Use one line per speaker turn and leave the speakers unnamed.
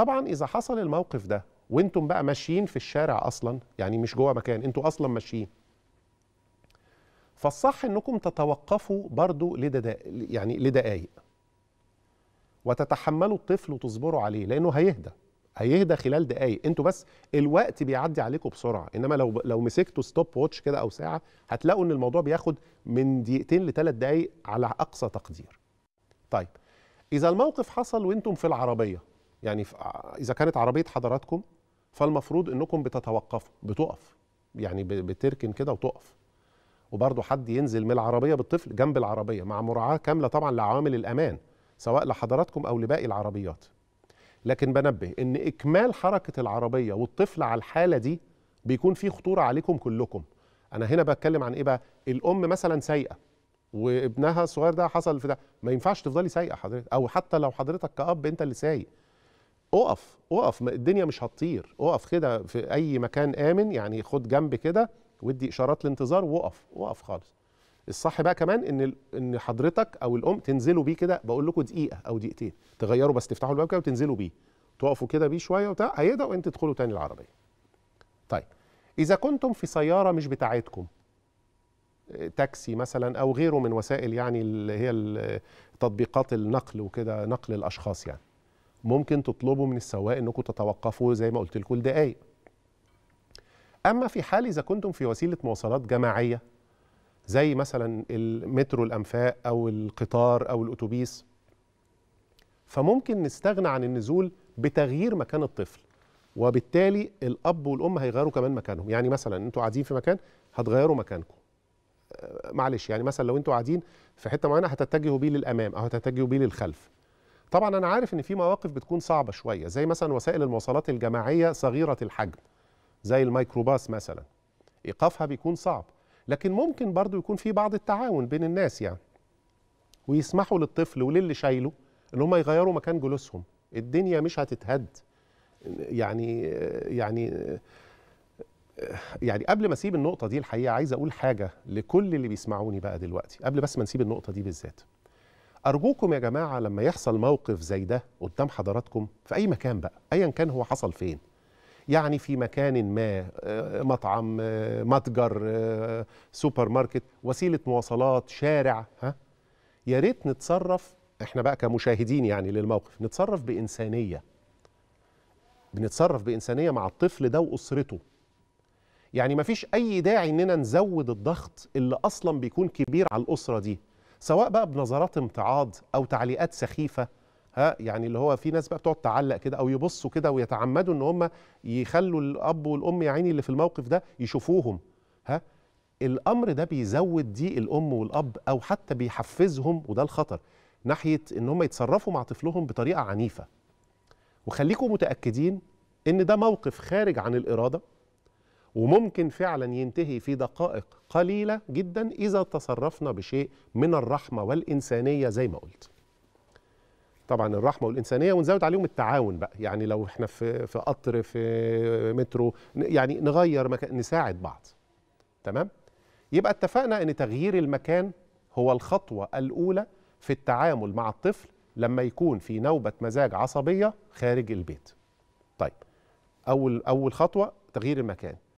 طبعا اذا حصل الموقف ده وانتم بقى ماشيين في الشارع اصلا يعني مش جوه مكان انتم اصلا ماشيين فالصح انكم تتوقفوا برضو يعني لدقائق وتتحملوا الطفل وتصبروا عليه لانه هيهدى هيهدى خلال دقائق انتوا بس الوقت بيعدي عليكم بسرعه انما لو لو مسكتوا ستوب ووتش كده او ساعه هتلاقوا ان الموضوع بياخد من دقيقتين لثلاث دقائق على اقصى تقدير طيب اذا الموقف حصل وانتم في العربيه يعني اذا كانت عربيه حضراتكم فالمفروض انكم بتتوقفوا بتقف يعني بتركن كده وتقف وبرضه حد ينزل من العربيه بالطفل جنب العربيه مع مراعاه كامله طبعا لعوامل الامان سواء لحضراتكم او لباقي العربيات لكن بنبه ان اكمال حركه العربيه والطفل على الحاله دي بيكون في خطوره عليكم كلكم انا هنا بتكلم عن ايه بقى الام مثلا سايقه وابنها الصغير ده حصل في ده ما ينفعش تفضلي سايقه حضرتك او حتى لو حضرتك كأب انت اللي سايق اقف اقف الدنيا مش هتطير اقف كده في اي مكان امن يعني خد جنب كده وادي اشارات الانتظار واقف اقف خالص الصح بقى كمان ان ان حضرتك او الام تنزلوا بيه كده بقول لكم دقيقه او دقيقتين تغيروا بس تفتحوا الباب كده وتنزلوا بيه تقفوا كده بيه شويه وبتاع هيقدر وانت تدخلوا تاني العربيه طيب اذا كنتم في سياره مش بتاعتكم تاكسي مثلا او غيره من وسائل يعني اللي هي تطبيقات النقل وكده نقل الاشخاص يعني ممكن تطلبوا من السواق انكم تتوقفوا زي ما قلت لكم لدقائق اما في حال اذا كنتم في وسيله مواصلات جماعيه زي مثلا المترو الانفاق او القطار او الاتوبيس فممكن نستغنى عن النزول بتغيير مكان الطفل وبالتالي الاب والام هيغيروا كمان مكانهم يعني مثلا انتوا قاعدين في مكان هتغيروا مكانكم معلش يعني مثلا لو انتوا قاعدين في حته معينه هتتجهوا بيه للامام او هتتجهوا بيه للخلف طبعا انا عارف ان في مواقف بتكون صعبه شويه زي مثلا وسائل المواصلات الجماعيه صغيره الحجم زي الميكروباص مثلا ايقافها بيكون صعب لكن ممكن برضو يكون في بعض التعاون بين الناس يعني ويسمحوا للطفل وللي شايله ان هم يغيروا مكان جلوسهم الدنيا مش هتتهد يعني يعني يعني قبل ما اسيب النقطه دي الحقيقه عايز اقول حاجه لكل اللي بيسمعوني بقى دلوقتي قبل بس ما نسيب النقطه دي بالذات أرجوكم يا جماعة لما يحصل موقف زي ده قدام حضراتكم في أي مكان بقى أيا كان هو حصل فين يعني في مكان ما آه، مطعم آه، متجر آه، سوبر ماركت وسيلة مواصلات شارع ها يا ريت نتصرف احنا بقى كمشاهدين يعني للموقف نتصرف بإنسانية بنتصرف بإنسانية مع الطفل ده وأسرته يعني مفيش أي داعي إننا نزود الضغط اللي أصلا بيكون كبير على الأسرة دي سواء بقى بنظرات امتعاض او تعليقات سخيفه ها يعني اللي هو في ناس بقى بتقعد تعلق كده او يبصوا كده ويتعمدوا ان هم يخلوا الاب والام يا عيني اللي في الموقف ده يشوفوهم ها الامر ده بيزود ضيق الام والاب او حتى بيحفزهم وده الخطر ناحيه ان هم يتصرفوا مع طفلهم بطريقه عنيفه وخليكم متاكدين ان ده موقف خارج عن الاراده وممكن فعلا ينتهي في دقائق قليلة جدا إذا تصرفنا بشيء من الرحمة والإنسانية زي ما قلت طبعا الرحمه والانسانيه ونزود عليهم التعاون بقى يعني لو احنا في في قطر في مترو يعني نغير مكان نساعد بعض تمام يبقى اتفقنا ان تغيير المكان هو الخطوه الاولى في التعامل مع الطفل لما يكون في نوبه مزاج عصبيه خارج البيت طيب اول اول خطوه تغيير المكان